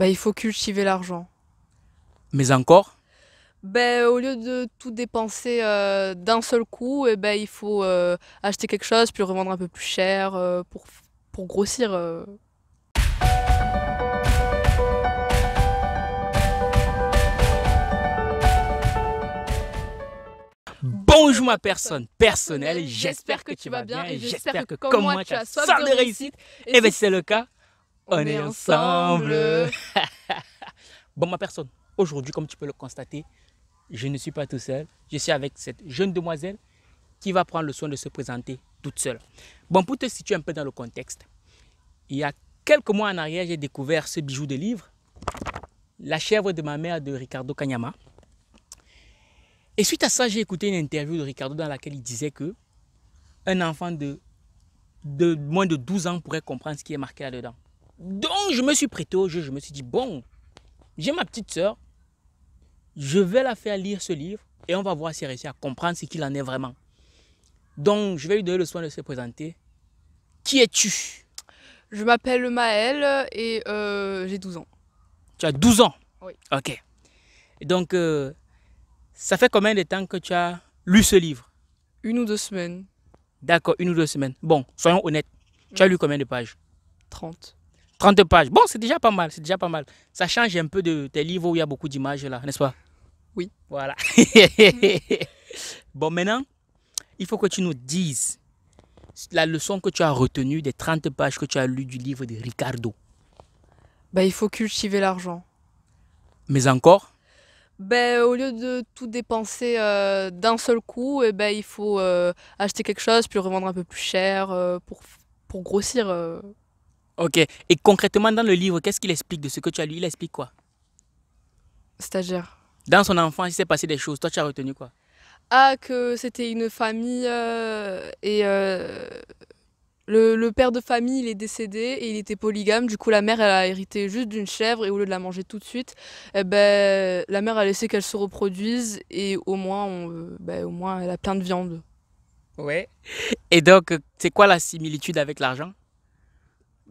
Bah, il faut cultiver l'argent. Mais encore ben, au lieu de tout dépenser euh, d'un seul coup, eh ben, il faut euh, acheter quelque chose, puis revendre un peu plus cher euh, pour, grossir. Bonjour ma personne personnelle, j'espère que, tu vas bien et j'espère que comme moi tu as soif de réussite. Et bien si c'est le cas, on est ensemble bon, ma personne, aujourd'hui, comme tu peux le constater, je ne suis pas tout seul. Je suis avec cette jeune demoiselle qui va prendre le soin de se présenter toute seule. Bon, pour te situer un peu dans le contexte, il y a quelques mois en arrière, j'ai découvert ce bijou de livre, La chèvre de ma mère de Ricardo Kanyama. Et suite à ça, j'ai écouté une interview de Ricardo dans laquelle il disait que un enfant de, de moins de 12 ans pourrait comprendre ce qui est marqué là-dedans. Donc, je me suis prêté au jeu, je me suis dit, bon, j'ai ma petite sœur, je vais la faire lire ce livre et on va voir si elle réussit à comprendre ce qu'il en est vraiment. Donc, je vais lui donner le soin de se présenter. Qui es-tu Je m'appelle Maëlle et euh, j'ai 12 ans. Tu as 12 ans Oui. Ok. Donc, euh, ça fait combien de temps que tu as lu ce livre Une ou deux semaines. D'accord, une ou deux semaines. Bon, soyons honnêtes. Tu as lu combien de pages 30. 30 pages. Bon, c'est déjà pas mal, c'est déjà pas mal. Ça change un peu de tes livres où il y a beaucoup d'images là, n'est-ce pas Oui. Voilà. bon, maintenant, il faut que tu nous dises la leçon que tu as retenue des 30 pages que tu as lues du livre de Ricardo. Ben, il faut cultiver l'argent. Mais encore ben, au lieu de tout dépenser euh, d'un seul coup, ben, il faut euh, acheter quelque chose, puis revendre un peu plus cher euh, pour, pour grossir Ok. Et concrètement, dans le livre, qu'est-ce qu'il explique de ce que tu as lu Il explique quoi Stagiaire. Dans son enfance, il s'est passé des choses. Toi, tu as retenu quoi Ah, que c'était une famille euh, et. Euh, le, père de famille, il est décédé et il était polygame. Du coup, la mère, elle a hérité juste d'une chèvre et au lieu de la manger tout de suite, eh ben, la mère a laissé qu'elle se reproduise et au moins, euh, ben, au moins, elle a plein de viande. Ouais. Et donc, c'est quoi la similitude avec l'argent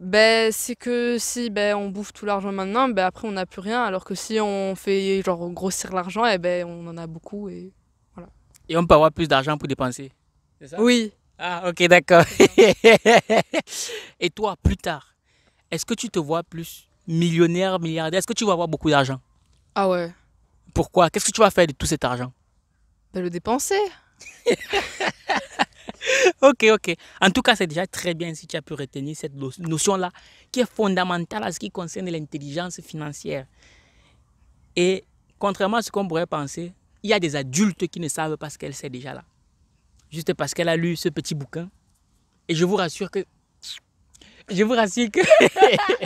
ben, c'est que si ben, on bouffe tout l'argent maintenant, ben, après on n'a plus rien. Alors que si on fait genre grossir l'argent, et eh ben, on en a beaucoup. Et, voilà. et on peut avoir plus d'argent pour dépenser. Oui. Ah, ok, d'accord. et toi, plus tard, est-ce que tu te vois plus millionnaire, milliardaire Est-ce que tu vas avoir beaucoup d'argent Ah ouais. Pourquoi Qu'est-ce que tu vas faire de tout cet argent ben, Le dépenser. ok, ok. En tout cas, c'est déjà très bien si tu as pu retenir cette notion-là qui est fondamentale à ce qui concerne l'intelligence financière. Et contrairement à ce qu'on pourrait penser, il y a des adultes qui ne savent pas ce qu'elle sait déjà là. Juste parce qu'elle a lu ce petit bouquin. Et je vous rassure que... Je vous rassure que...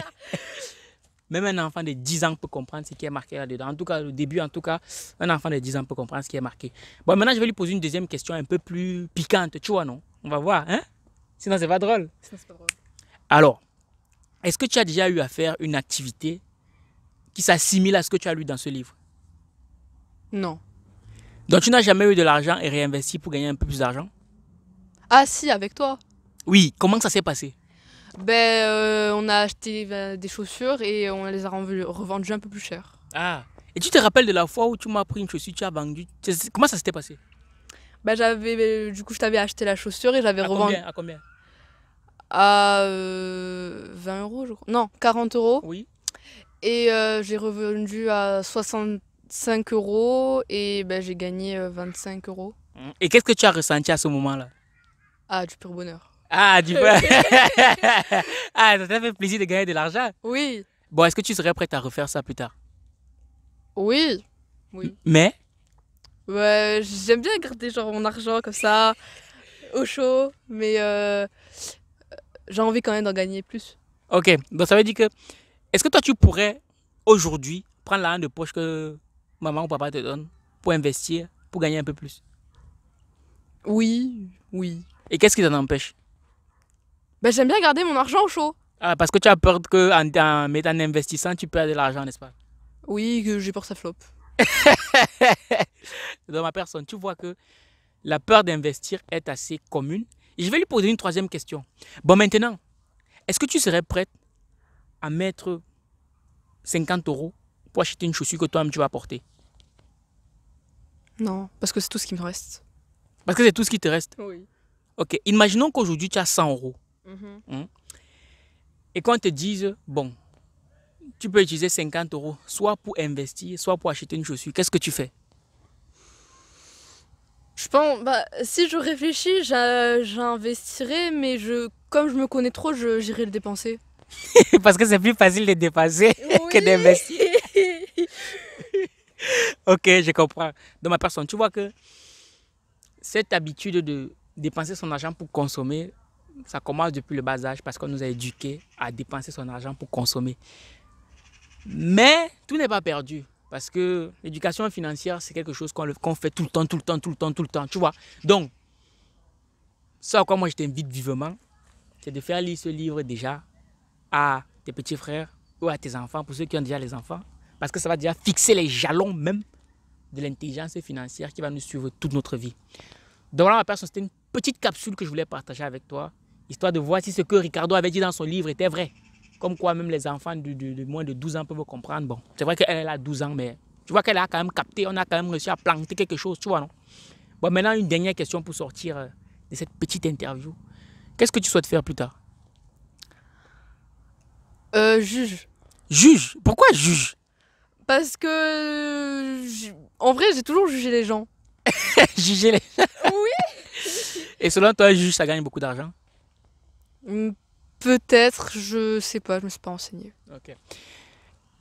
Même un enfant de 10 ans peut comprendre ce qui est marqué là-dedans. En tout cas, au début, en tout cas, un enfant de 10 ans peut comprendre ce qui est marqué. Bon, maintenant, je vais lui poser une deuxième question un peu plus piquante, tu vois, non On va voir, hein Sinon, c'est pas drôle. Sinon, c'est pas drôle. Alors, est-ce que tu as déjà eu à faire une activité qui s'assimile à ce que tu as lu dans ce livre Non. Donc, tu n'as jamais eu de l'argent et réinvesti pour gagner un peu plus d'argent Ah, si, avec toi. Oui, comment ça s'est passé ben, euh, on a acheté ben, des chaussures et on les a revendues un peu plus cher. Ah, et tu te rappelles de la fois où tu m'as pris une chaussure, tu as vendu. Comment ça s'était passé ben, j'avais, Du coup, je t'avais acheté la chaussure et j'avais revendu. à combien À 20 euh, euros, je crois. Non, 40 euros. Oui. Et euh, j'ai revendu à 65 euros et ben, j'ai gagné 25 euros. Mmh. Et qu'est-ce que tu as ressenti à ce moment-là Ah, du pur bonheur. Ah, du coup. ah, ça t'a fait plaisir de gagner de l'argent Oui. Bon, est-ce que tu serais prête à refaire ça plus tard Oui. Oui. Mais Ouais, j'aime bien garder genre mon argent comme ça, au chaud, mais euh, j'ai envie quand même d'en gagner plus. Ok, donc ça veut dire que, est-ce que toi tu pourrais aujourd'hui prendre l'argent de poche que maman ou papa te donne pour investir, pour gagner un peu plus Oui, oui. Et qu'est-ce qui t'en empêche ben, j'aime bien garder mon argent au chaud. Ah, parce que tu as peur que en, investissant, tu perds de l'argent, n'est-ce pas Oui, que j'ai peur que ça flop. Dans ma personne, tu vois que la peur d'investir est assez commune. je vais lui poser une troisième question. Bon, maintenant, est-ce que tu serais prête à mettre 50 euros pour acheter une chaussure que toi-même tu vas porter Non, parce que c'est tout ce qui me reste. Parce que c'est tout ce qui te reste Oui. Ok, imaginons qu'aujourd'hui tu as 100 euros. Mm Et qu'on te dise, bon, tu peux utiliser 50 euros, soit pour investir, soit pour acheter une chaussure, qu'est-ce que tu fais je pense, bah, si je réfléchis, j'investirai, mais je, comme je me connais trop, j'irai le dépenser. Parce que c'est plus facile de dépenser que d'investir. ok, je comprends. de ma personne, tu vois que cette habitude de dépenser son argent pour consommer ça commence depuis le bas âge parce qu'on nous a éduqués à dépenser son argent pour consommer. Mais tout n'est pas perdu. Parce que l'éducation financière, c'est quelque chose qu'on fait tout le temps, tout le temps, tout le temps, tout le temps. Tu vois Donc, ça à quoi moi je t'invite vivement, c'est de faire lire ce livre déjà à tes petits frères ou à tes enfants, pour ceux qui ont déjà les enfants. Parce que ça va déjà fixer les jalons même de l'intelligence financière qui va nous suivre toute notre vie. Donc voilà ma personne, c'était une petite capsule que je voulais partager avec toi histoire de voir si ce que Ricardo avait dit dans son livre était vrai. Comme quoi, même les enfants de, moins de 12 ans peuvent comprendre. Bon, c'est vrai qu'elle a 12 ans, mais tu vois qu'elle a quand même capté, on a quand même réussi à planter quelque chose, tu vois, non Bon, maintenant, une dernière question pour sortir euh, de cette petite interview. Qu'est-ce que tu souhaites faire plus tard euh, Juge. Juge Pourquoi juge Parce que. En vrai, j'ai toujours jugé les gens. juger les gens Oui Et selon toi, juge, ça gagne beaucoup d'argent Mm, peut-être, je sais pas, je me suis pas enseignée. Ok.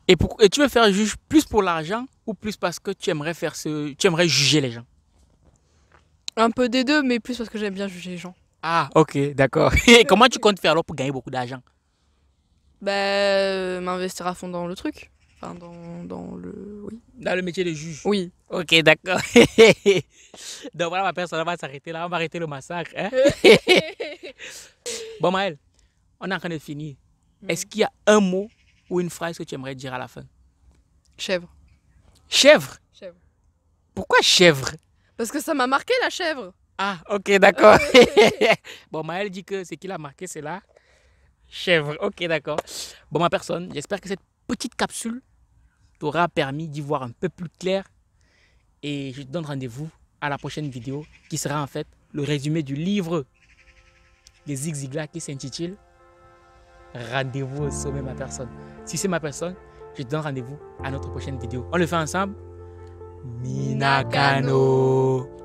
Et, pour, et tu veux faire juge plus pour l'argent ou plus parce que tu aimerais faire ce, tu aimerais juger les gens Un peu des deux, mais plus parce que j'aime bien juger les gens. Ah, ok, d'accord. Et comment tu comptes faire alors pour gagner beaucoup d'argent Ben, m'investir à fond dans le truc. Enfin, dans, dans le. Oui. Dans le métier de juge Oui. Ok, d'accord. Donc voilà, ma personne, va s'arrêter là, on va arrêter le massacre. Hein Bon, Maël, on est en train de finir. Hmm. Est-ce qu'il y a un mot ou une phrase que tu aimerais dire à la fin Chèvre. Chèvre Chèvre. Pourquoi chèvre Parce que ça m'a marqué la chèvre. Ah, ok, d'accord. bon, Maël dit que ce qu'il a marqué, c'est la chèvre. Ok, d'accord. Bon, ma personne, j'espère que cette petite capsule t'aura permis d'y voir un peu plus clair. Et je te donne rendez-vous à la prochaine vidéo qui sera en fait le résumé du livre les Zig qui s'intitulent Rendez-vous au sommet, ma personne. Si c'est ma personne, je te donne rendez-vous à notre prochaine vidéo. On le fait ensemble. Minakano.